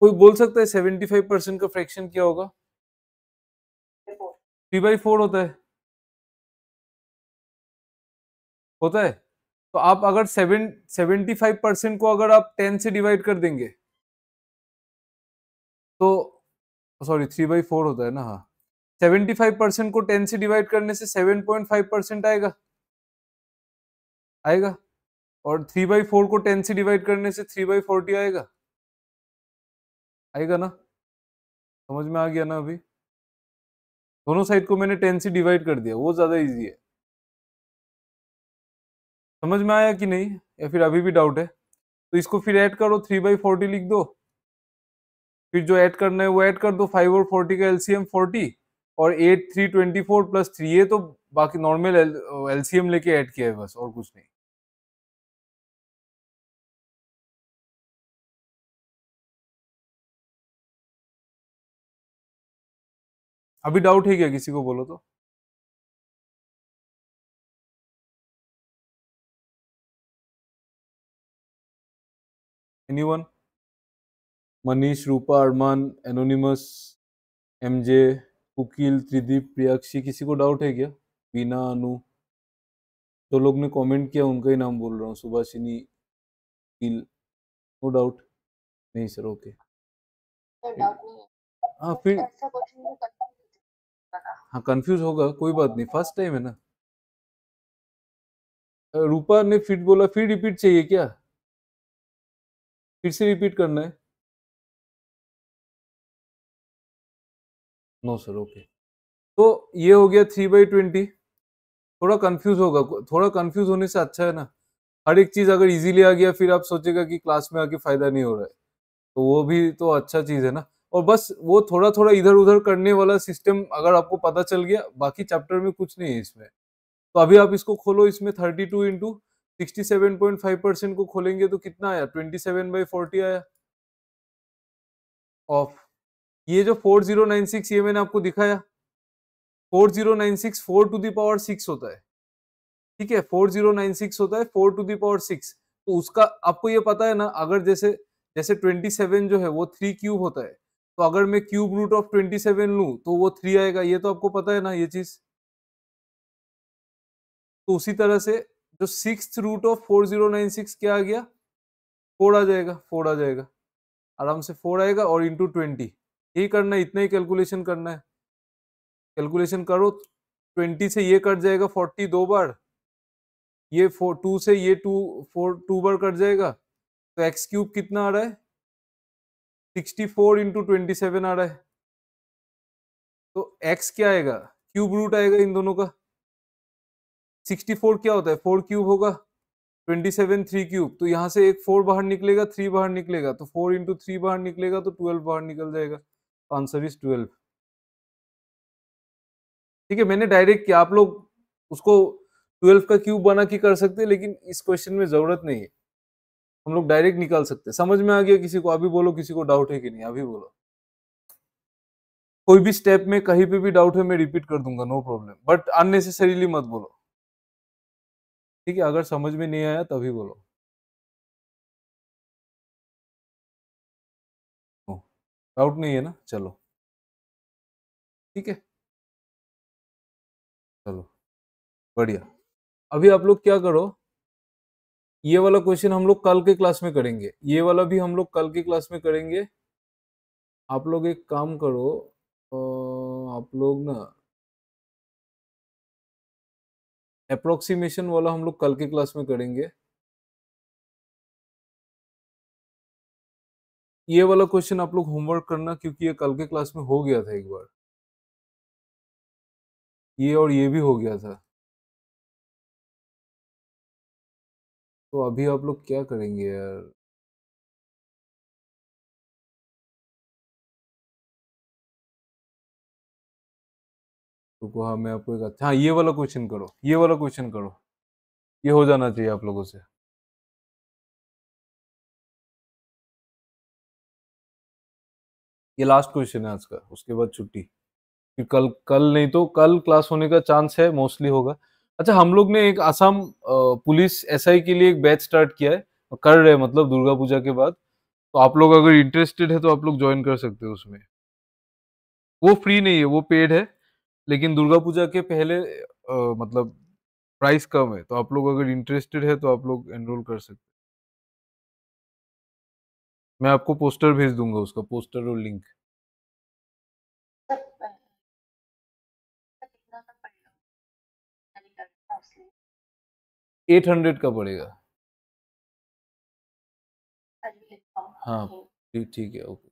कोई बोल सकता है सेवेंटी फाइव परसेंट का फ्रैक्शन क्या होगा थ्री बाई फोर होता है होता है तो आप अगर सेवन सेवेंटी फाइव परसेंट को अगर आप टेन से डिवाइड कर देंगे तो सॉरी थ्री बाई फोर होता है ना हाँ सेवेंटी फाइव परसेंट को टेन से डिवाइड करने से सेवन पॉइंट फाइव परसेंट आएगा आएगा और थ्री बाई फोर को टेन से डिवाइड करने से थ्री बाई फोर्टी आएगा आएगा ना समझ में आ गया ना अभी दोनों साइड को मैंने टेन से डिवाइड कर दिया वो ज़्यादा इजी है समझ में आया कि नहीं या फिर अभी भी डाउट है तो इसको फिर ऐड करो थ्री बाई फोर्टी लिख दो फिर जो ऐड करना है वो ऐड कर दो फाइव और फोर्टी का एलसीएम फोर्टी और eight three twenty four plus three ये तो बाकी नॉर्मल एलसीएम लेके ऐड किया है बस और कुछ नहीं अभी डाउट है क्या किसी को बोलो तो one Manish Rupa Arman anonymous MJ Kukil Tridip Priyakshi किसी को डाउट है क्या बीना अनु जो लोग ने कमेंट किया उनका ही नाम बोल रहा हूँ सुभाषिनी कुकील नो डाउट नहीं सर ओके हाँ फिर हाँ कंफ्यूज होगा कोई बात नहीं फर्स्ट टाइम है ना रूपा ने फिर बोला फिर रिपीट चाहिए क्या फिर से रिपीट करना है नो सर ओके तो ये हो गया थ्री बाई ट्वेंटी थोड़ा कंफ्यूज होगा थोड़ा कंफ्यूज होने से अच्छा है ना हर एक चीज़ अगर इजीली आ गया फिर आप सोचेगा कि क्लास में आके फ़ायदा नहीं हो रहा है तो वो भी तो अच्छा चीज़ है ना और बस वो थोड़ा थोड़ा इधर उधर करने वाला सिस्टम अगर आपको पता चल गया बाकी चैप्टर में कुछ नहीं है इसमें तो अभी आप इसको खोलो इसमें thirty two into sixty seven point five percent को खोलेंगे तो कितना आया ट्वेंटी सेवन बाई फोर्टी आया ऑफ ये जो फोर जीरो नाइन सिक्स ये मैंने आपको दिखाया four zero nine six four two the power six होता है ठीक है फोर जीरो नाइन सिक्स होता है फोर टू दावर सिक्स तो उसका आपको ये पता है ना अगर जैसे जैसे ट्वेंटी सेवन जो है वो थ्री क्यूब होता है तो अगर मैं cube root of twenty seven लू तो वो थ्री आएगा ये तो आपको पता है ना ये चीज तो उसी तरह से जो six root of four zero nine six क्या आ गया फोर आ जाएगा फोर आ जाएगा आराम से फोर आएगा और इंटू ट्वेंटी यही करना है इतना ही कैलकुलेशन करना है कैलकुलेशन करो ट्वेंटी से ये कट जाएगा फोर्टी दो बार ये फोर टू से ये टू फोर टू बार कट जाएगा तो एक्स क्यूब कितना आ रहा है sixty four into twenty seven आ रहा है तो एक्स क्या आएगा क्यूब रूट आएगा इन दोनों का सिक्सटी फोर क्या होता है फोर क्यूब होगा ट्वेंटी सेवन थ्री क्यूब तो यहाँ से एक फोर बाहर निकलेगा थ्री बाहर निकलेगा तो फोर इंटू थ्री बाहर निकलेगा तो ट्वेल्व बाहर निकल जाएगा आंसर इज ट्वेल्व ठीक है मैंने डायरेक्ट किया आप लोग उसको ट्वेल्व का क्यूब बना के कर सकते हैं लेकिन इस क्वेश्चन में जरूरत नहीं है हम लोग डायरेक्ट निकाल सकते हैं समझ में आ गया किसी को अभी बोलो किसी को डाउट है कि नहीं अभी बोलो कोई भी स्टेप में कहीं पे भी डाउट है मैं रिपीट कर दूंगा नो प्रॉब्लम बट अननेसेसरीली मत बोलो ठीक है अगर समझ में नहीं आया तभी बोलो डाउट नहीं है ना चलो ठीक है चलो बढ़िया अभी आप लोग क्या करो ये वाला क्वेश्चन हम लोग कल के क्लास में करेंगे ये वाला भी हम लोग कल के क्लास में करेंगे आप लोग एक काम करो आप लोग ना अप्रोक्सीमेशन वाला हम लोग कल के क्लास में करेंगे ये वाला क्वेश्चन आप लोग होमवर्क करना क्योंकि ये कल के क्लास में हो गया था एक बार ये और ये भी हो गया था तो अभी आप लोग क्या करेंगे यार रुको हाँ मैं आपको एक अच्छा हाँ ये वाला क्वेश्चन करो ये वाला क्वेश्चन करो ये हो जाना चाहिए आप लोगों से ये लास्ट क्वेश्चन है आज का उसके बाद छुट्टी कल कल नहीं तो कल क्लास होने का चांस है मोस्टली होगा अच्छा हम लोग ने एक आसाम पुलिस एसआई के लिए एक बैच स्टार्ट किया है कर रहे हैं मतलब दुर्गा पूजा के बाद तो आप लोग अगर इंटरेस्टेड है तो आप लोग ज्वाइन कर सकते हो उसमें वो फ्री नहीं है वो पेड है लेकिन दुर्गा पूजा के पहले आ, मतलब प्राइस कम है तो आप लोग अगर इंटरेस्टेड है तो आप लोग एनरोल कर सकते हैं मैं आपको पोस्टर भेज दूंगा उसका पोस्टर और लिंक एट हंड्रेड का पड़ेगा हाँ ठीक है ओके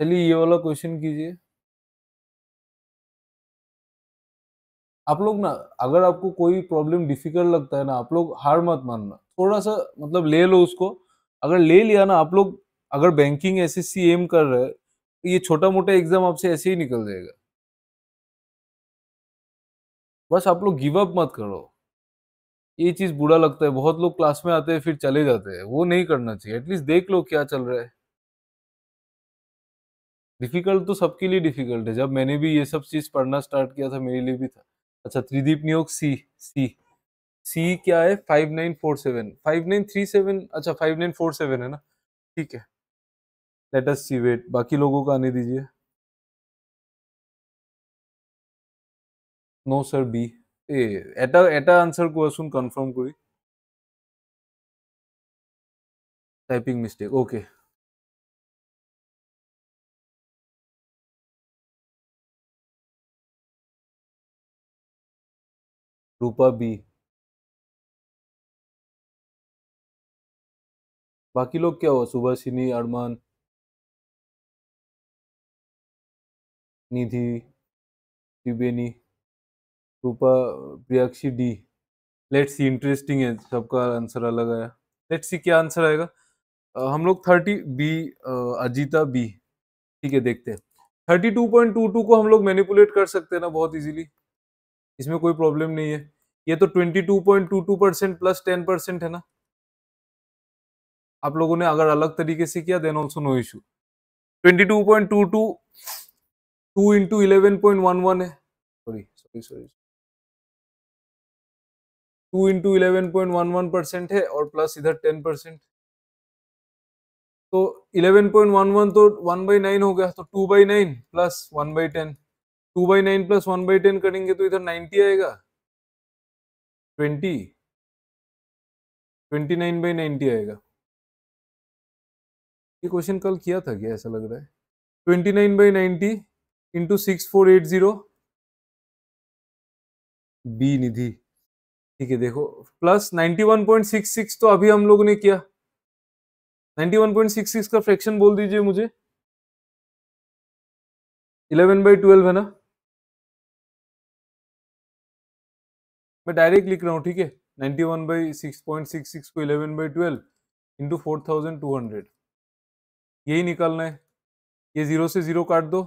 चलिए ये वाला क्वेश्चन कीजिए आप लोग ना अगर आपको कोई प्रॉब्लम डिफिकल्ट लगता है ना आप लोग हार मत मानना थोड़ा सा मतलब ले लो उसको अगर ले लिया ना आप लोग अगर banking S S C M कर रहे हैं तो ये छोटा मोटा एग्जाम आपसे ऐसे ही निकल जाएगा बस आप लोग गिव अप मत करो ये चीज़ बुरा लगता है बहुत लोग क्लास में आते हैं फिर चले जाते हैं वो नहीं करना चाहिए एटलीस्ट देख लो क्या चल रहा है डिफ़िकल्ट तो सबके लिए डिफ़िकल्ट है जब मैंने भी ये सब चीज़ पढ़ना स्टार्ट किया था मेरे लिए भी था अच्छा त्रिदीप नियोग सी सी सी क्या है five nine four seven five nine three seven अच्छा फाइव नाइन फोर सेवन है ना ठीक है लेट अस सी वेट बाकी लोगों का आने दीजिए नो सर बी ए एटा आंसर को सुन কনফার্ম করি typing mistake okay Rupa B बाकी लोग क्या हुआ Subhashini Arman Nidhi Triveni Rupa Priyakshi D let's see interesting है सबका आंसर अलग आया लेट्स सी क्या आंसर आएगा आ, हम लोग थर्टी बी अजीता बी ठीक है देखते हैं thirty two point two two को हम लोग मैनिपुलेट कर सकते हैं ना बहुत इजीली इसमें कोई प्रॉब्लम नहीं है ये तो 22.22 परसेंट प्लस 10 परसेंट है ना आप लोगों ने अगर अलग तरीके से किया then also no issue 22.22 two into eleven point one one है sorry sorry sorry two into eleven point one one percent है और प्लस इधर टेन परसेंट तो इलेवन पॉइंट वन वन तो वन बाई नाइन हो गया तो two by nine plus one by ten two by nine plus one by ten करेंगे तो इधर नाइन्टी आएगा twenty twenty nine by ninety आएगा ये क्वेश्चन कल किया था क्या ऐसा लग रहा है twenty nine by ninety into six four eight zero B Nidhi ठीक है देखो plus ninety one point six six तो अभी हम लोगों ने किया ninety one point six six का फ्रैक्शन बोल दीजिए मुझे इलेवन बाई ट्वेल्व है ना मैं डायरेक्ट लिख रहा हूँ ठीक है ninety one by six point six six को eleven by twelve into four thousand two hundred यही निकालना है ये ज़ीरो से ज़ीरो काट दो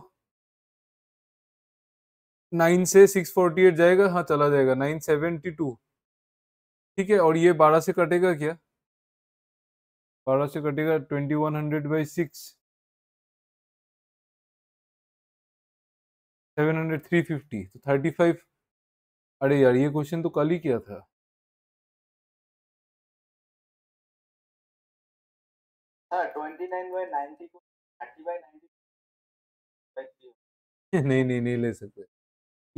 नाइन से सिक्स फोर्टी एट जाएगा हाँ चला जाएगा नाइन सेवेंटी टू ठीक है और ये बारह से कटेगा क्या बारह से कटेगा twenty one hundred by six seven hundred three fifty तो थर्टी फाइव अरे यार ये क्वेश्चन तो कल ही किया था हाँ, *laughs* नहीं नहीं नहीं ले सकते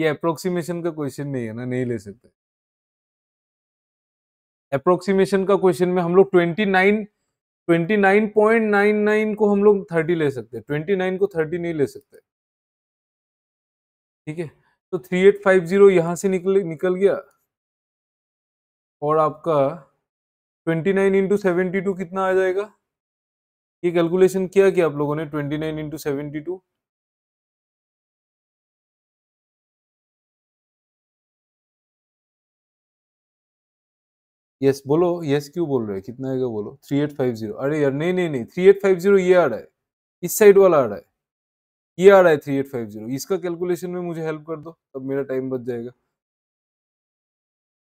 ये अप्रोक्सीमेशन का क्वेश्चन नहीं है ना नहीं ले सकते अप्रोक्सीमेशन का क्वेश्चन में हम लोग twenty twenty nine nine point nine nine को हम लोग थर्टी ले सकते हैं नाइन को थर्टी नहीं ले सकते ठीक है तो थ्री एट फाइव जीरो यहाँ से निकल निकल गया और आपका twenty nine into seventy two कितना आ जाएगा ये कैलकुलेशन किया कि आप लोगों ने twenty nine into seventy two yes बोलो यस क्यों बोल रहे हैं कितना आएगा बोलो थ्री एट फाइव जीरो अरे यार नहीं नहीं नहीं थ्री एट फाइव जीरो ये आ रहा है इस साइड वाला आ रहा है ये आ रहा है थ्री एट फाइव जीरो इसका कैलकुलेशन में मुझे हेल्प कर दो तब मेरा टाइम बच जाएगा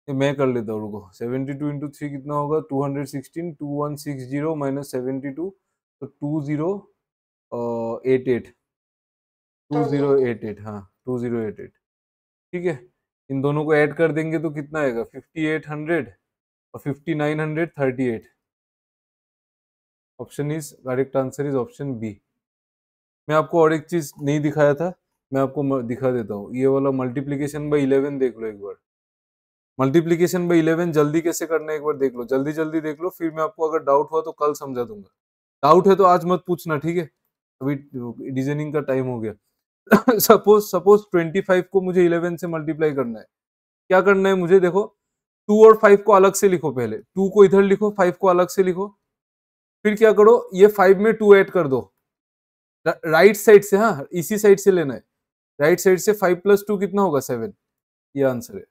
ये मैं कर लेता हूँ रुको सेवेंटी टू इंटू थ्री कितना होगा two hundred sixteen two one six zero minus seventy two तो two zero eight eight two zero eight eight हाँ टू जीरो एट एट ठीक है इन दोनों को ऐड कर देंगे तो कितना आएगा फिफ्टी एट हंड्रेड और fifty nine hundred thirty eight option is correct answer is option B मैं आपको और एक चीज नहीं दिखाया था मैं आपको दिखा देता हूँ ये वाला मल्टीप्लीकेशन बाई इलेवन देख लो एक बार मल्टीप्लीकेशन बाई इलेवन जल्दी कैसे करना है एक बार देख लो जल्दी जल्दी देख लो फिर मैं आपको अगर डाउट हुआ तो कल समझा दूंगा डाउट है तो आज मत पूछना ठीक है अभी डिजाइनिंग का टाइम हो गया सपोज सपोज ट्वेंटी फाइव को मुझे इलेवन से मल्टीप्लाई करना है क्या करना है मुझे देखो टू और फाइव को अलग से लिखो पहले टू को इधर लिखो फाइव को अलग से लिखो फिर क्या करो ये फाइव में टू ऐड कर दो राइट साइड से हाँ इसी साइड से लेना है राइट साइड से फाइव प्लस टू कितना होगा सेवन ये आंसर है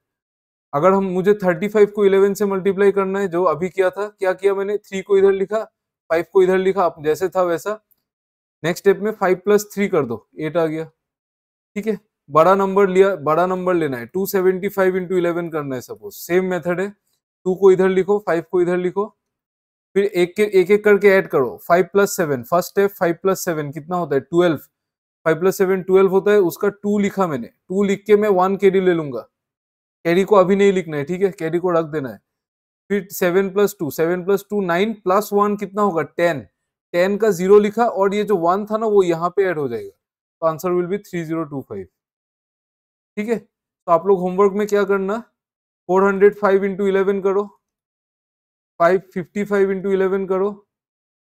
अगर हम मुझे थर्टी फाइव को इलेवन से मल्टीप्लाई करना है जो अभी किया था क्या किया मैंने थ्री को इधर लिखा फाइव को इधर लिखा आप जैसे था वैसा नेक्स्ट स्टेप में फाइव प्लस थ्री कर दो एट आ गया ठीक है बड़ा नंबर लिया बड़ा नंबर लेना है two seventy five into eleven करना है सपोज सेम मेथड है टू को इधर लिखो फाइव को इधर लिखो फिर एक के एक एक करके ऐड करो five plus seven first step five plus seven कितना होता है twelve five plus seven twelve होता है उसका टू लिखा मैंने टू लिख के मैं वन कैरी ले लूंगा कैरी को अभी नहीं लिखना है ठीक है कैरी को रख देना है फिर seven plus two seven plus two nine plus one कितना होगा टेन टेन का जीरो लिखा और ये जो वन था ना वो यहाँ पे ऐड हो जाएगा तो answer will be three zero two five ठीक है तो आप लोग होमवर्क में क्या करना four hundred five into eleven करो five fifty five into eleven करो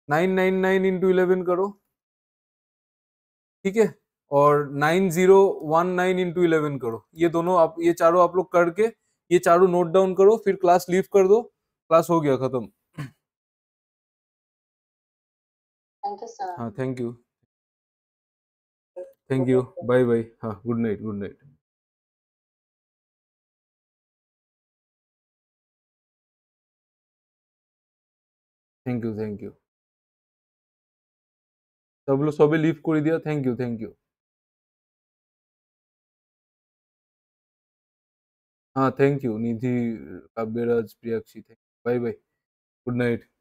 nine nine nine into eleven करो ठीक है और nine zero one nine into eleven करो ये दोनों आप ये चारों आप लोग करके ये चारों नोट डाउन करो फिर क्लास लीव कर दो क्लास हो गया खत्म हाँ thank you thank you bye bye हाँ good night good night thank you thank you सब लोग सभी लिफ्ट कर दिया थैंक यू थैंक यू हाँ thank you Nidhi Kavyaraj Priyakshi thank you bye bye good night